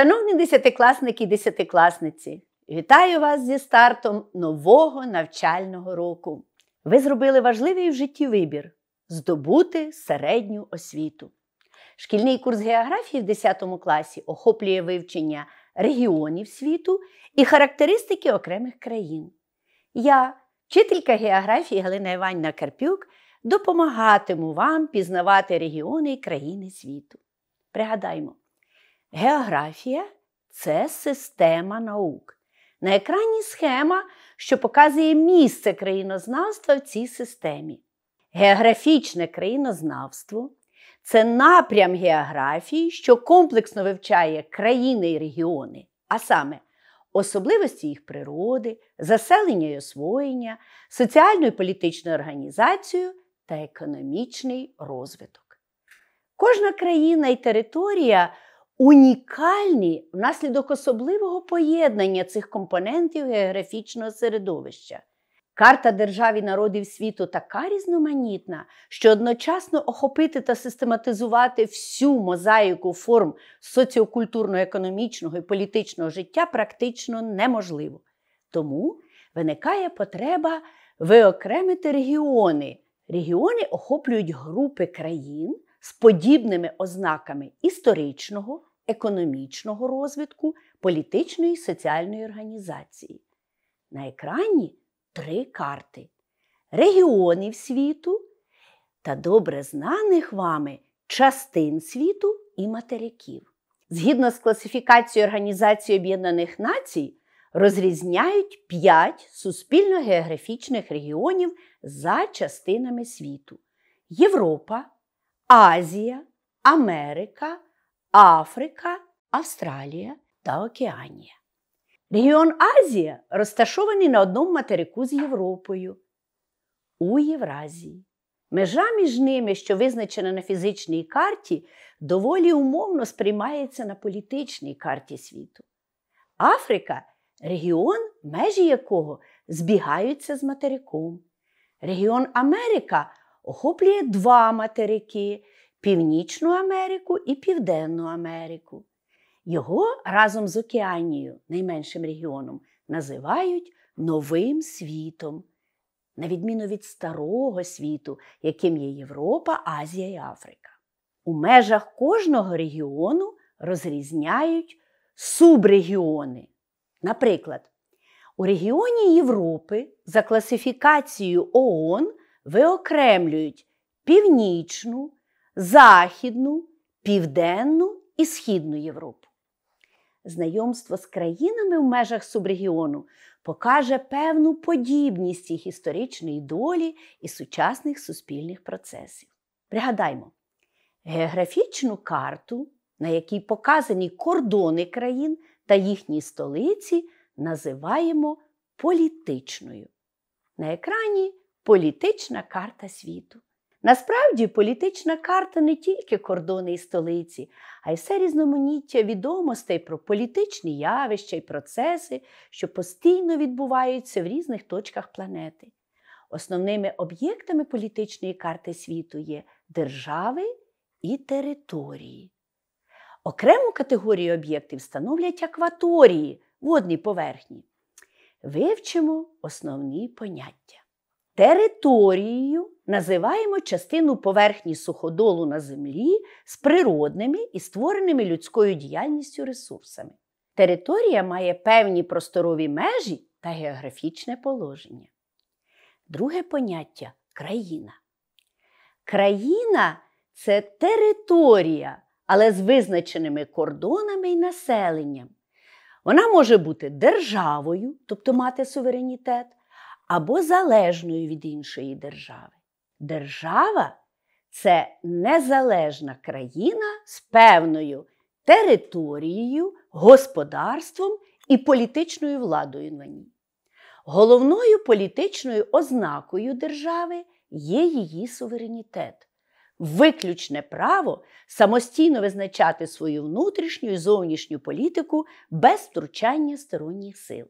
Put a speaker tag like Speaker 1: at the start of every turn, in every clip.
Speaker 1: Шановні десятикласники і десятикласниці, вітаю вас зі стартом нового навчального року. Ви зробили важливий в житті вибір здобути середню освіту. Шкільний курс географії в 10 класі охоплює вивчення регіонів світу і характеристики окремих країн. Я, вчителька географії Галина Іванівна Карпюк, допомагатиму вам пізнавати регіони і країни світу. Пригадаймо! Географія це система наук. На екрані схема, що показує місце країнознавства в цій системі. Географічне країнознавство це напрям географії, що комплексно вивчає країни і регіони, а саме особливості їх природи, заселення і освоєння, соціальну і політичну організацію та економічний розвиток. Кожна країна і територія унікальні внаслідок особливого поєднання цих компонентів географічного середовища. Карта держав і народів світу така різноманітна, що одночасно охопити та систематизувати всю мозаїку форм соціокультурно-економічного і політичного життя практично неможливо. Тому виникає потреба виокремити регіони. Регіони охоплюють групи країн, з подібними ознаками історичного, економічного розвитку, політичної і соціальної організації. На екрані три карти регіонів світу та добре знаних вами частин світу і материків. Згідно з класифікацією Організації Об'єднаних Націй, розрізняють п'ять суспільно-географічних регіонів за частинами світу: Європа, Азія, Америка, Африка, Австралія та Океанія. Регіон Азія розташований на одному материку з Європою. У Євразії. Межа між ними, що визначена на фізичній карті, доволі умовно сприймається на політичній карті світу. Африка регіон, межі якого збігаються з материком. Регіон Америка охоплює два материки Північну Америку і Південну Америку. Його разом з Океанією, найменшим регіоном, називають Новим світом, на відміну від Старого світу, яким є Європа, Азія і Африка. У межах кожного регіону розрізняють субрегіони. Наприклад, у регіоні Європи за класифікацією ООН виокремлюють Північну, Західну, Південну і Східну Європу. Знайомство з країнами в межах субрегіону покаже певну подібність їх історичної долі і сучасних суспільних процесів. Пригадаймо, географічну карту, на якій показані кордони країн та їхні столиці, називаємо політичною. На екрані політична карта світу. Насправді, політична карта не тільки кордони і столиці, а й все різноманіття відомостей про політичні явища й процеси, що постійно відбуваються в різних точках планети. Основними об'єктами політичної карти світу є держави і території. Окрему категорію об'єктів становлять акваторії водні поверхні. Вивчимо основні поняття. Територією називаємо частину поверхні суходолу на землі з природними і створеними людською діяльністю ресурсами. Територія має певні просторові межі та географічне положення. Друге поняття країна. Країна це територія, але з визначеними кордонами і населенням. Вона може бути державою, тобто мати суверенітет або залежною від іншої держави. Держава це незалежна країна з певною територією, господарством і політичною владою на ній. Головною політичною ознакою держави є її суверенітет, виключне право самостійно визначати свою внутрішню і зовнішню політику без втручання сторонніх сил.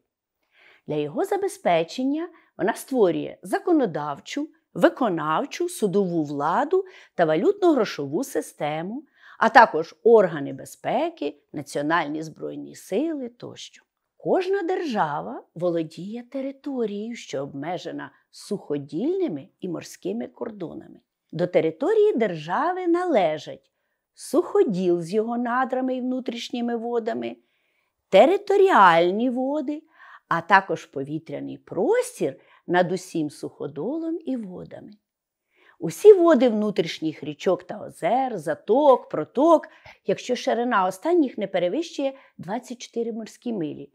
Speaker 1: Для його забезпечення вона створює законодавчу, виконавчу, судову владу та валютно-грошову систему, а також органи безпеки, національні збройні сили тощо. Кожна держава володіє територією, що обмежена суходільними і морськими кордонами. До території держави належать суходіл з його надрами і внутрішніми водами, територіальні води, а також повітряний простір над усім суходолом і водами. Усі води внутрішніх річок та озер, заток, проток, якщо ширина останніх не перевищує 24 морські милі.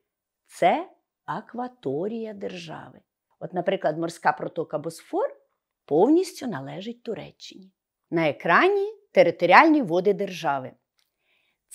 Speaker 1: Це акваторія держави. От, наприклад, морська протока Босфор повністю належить Туреччині. На екрані територіальні води держави.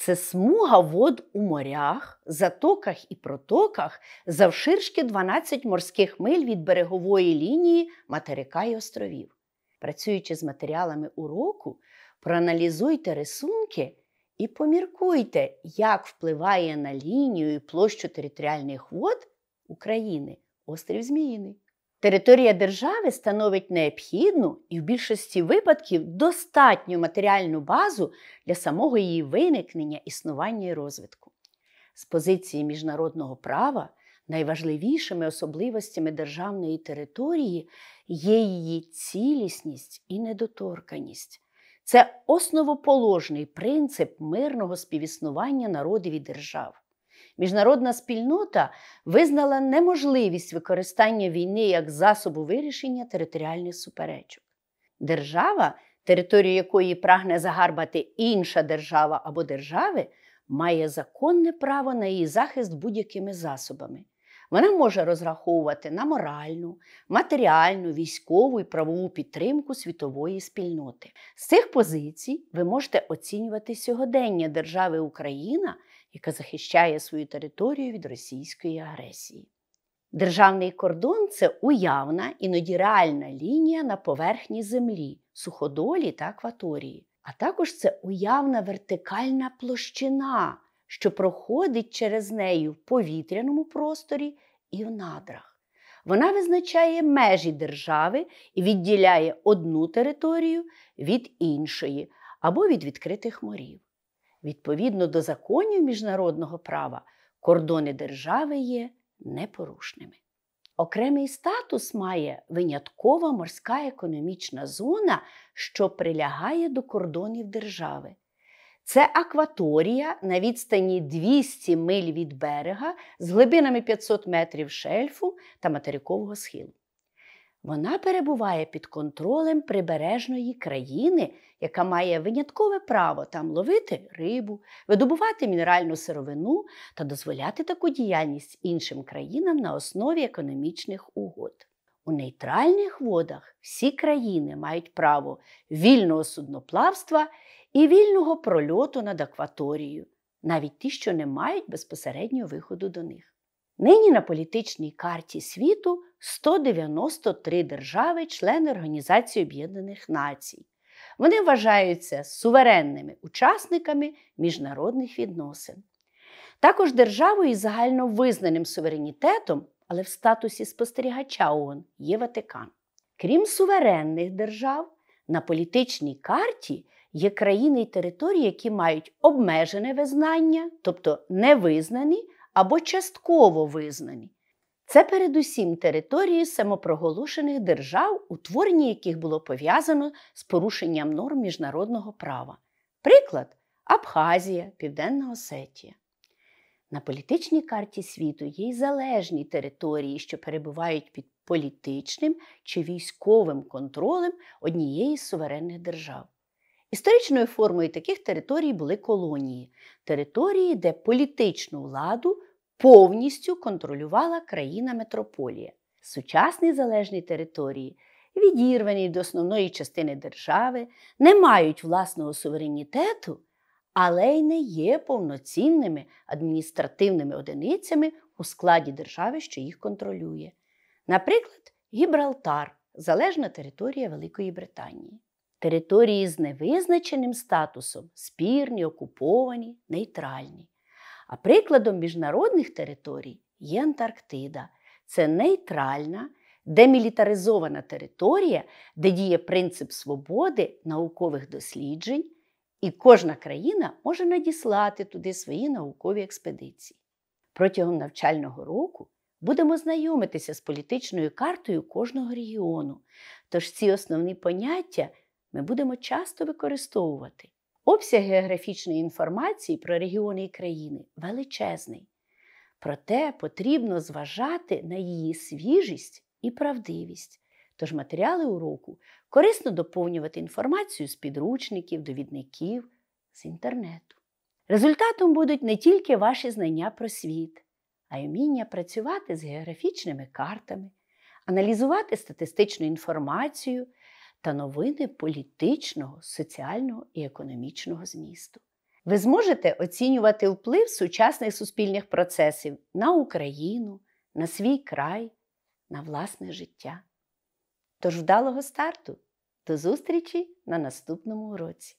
Speaker 1: Це смуга вод у морях, затоках і протоках завширшки 12 морських миль від берегової лінії материка й островів. Працюючи з матеріалами уроку, проаналізуйте рисунки і поміркуйте, як впливає на лінію і площу територіальних вод України острів Зміїний. Територія держави становить необхідну і в більшості випадків достатню матеріальну базу для самого її виникнення, існування і розвитку. З позиції міжнародного права найважливішими особливостями державної території є її цілісність і недоторканість. Це основоположний принцип мирного співіснування народів і держав. Міжнародна спільнота визнала неможливість використання війни як засобу вирішення територіальних суперечок. Держава, територію якої прагне загарбати інша держава або держави, має законне право на її захист будь-якими засобами. Вона може розраховувати на моральну, матеріальну, військову і правову підтримку світової спільноти. З цих позицій ви можете оцінювати сьогодення держави Україна яка захищає свою територію від російської агресії. Державний кордон це уявна, іноді реальна лінія на поверхні землі, суходолі та акваторії, а також це уявна вертикальна площина, що проходить через неї в повітряному просторі і в надрах. Вона визначає межі держави і відділяє одну територію від іншої або від відкритих морів. Відповідно до законів міжнародного права кордони держави є непорушними. Окремий статус має виняткова морська економічна зона, що прилягає до кордонів держави. Це акваторія на відстані 200 миль від берега з глибинами 500 метрів шельфу та материкового схилу. Вона перебуває під контролем прибережної країни, яка має виняткове право там ловити рибу, видобувати мінеральну сировину та дозволяти таку діяльність іншим країнам на основі економічних угод. У нейтральних водах всі країни мають право вільного судноплавства і вільного прольоту над акваторією, навіть ті, що не мають безпосереднього виходу до них. Нині на політичній карті світу 193 держави, члени Організації Об'єднаних Націй. Вони вважаються суверенними учасниками міжнародних відносин. Також державою із загальновизнаним суверенітетом, але в статусі спостерігача ООН є Ватикан. Крім суверенних держав, на політичній карті є країни і території, які мають обмежене визнання, тобто невизнані або частково визнані. Це передусім території самопроголошених держав, утворення яких було пов'язано з порушенням норм міжнародного права. Приклад Абхазія, Південна Осетія. На політичній карті світу є й залежні території, що перебувають під політичним чи військовим контролем однієї з суверенних держав. Історичною формою таких територій були колонії території, де політичну владу повністю контролювала країна метрополія, сучасні залежні території, відірвані до основної частини держави, не мають власного суверенітету, але й не є повноцінними адміністративними одиницями у складі держави, що їх контролює. Наприклад, Гібралтар залежна територія Великої Британії. Території з невизначеним статусом спірні, окуповані, нейтральні. А прикладом міжнародних територій є Антарктида. Це нейтральна, демілітаризована територія, де діє принцип свободи наукових досліджень, і кожна країна може надіслати туди свої наукові експедиції. Протягом навчального року будемо знайомитися з політичною картою кожного регіону. Тож ці основні поняття ми будемо часто використовувати. Обсяг географічної інформації про регіони і країни величезний, проте потрібно зважати на її свіжість і правдивість. Тож матеріали уроку корисно доповнювати інформацію з підручників, довідників, з інтернету. Результатом будуть не тільки ваші знання про світ, а й вміння працювати з географічними картами, аналізувати статистичну інформацію та новини політичного, соціального і економічного змісту. Ви зможете оцінювати вплив сучасних суспільних процесів на Україну, на свій край, на власне життя. Тож вдалого старту! До зустрічі на наступному уроці!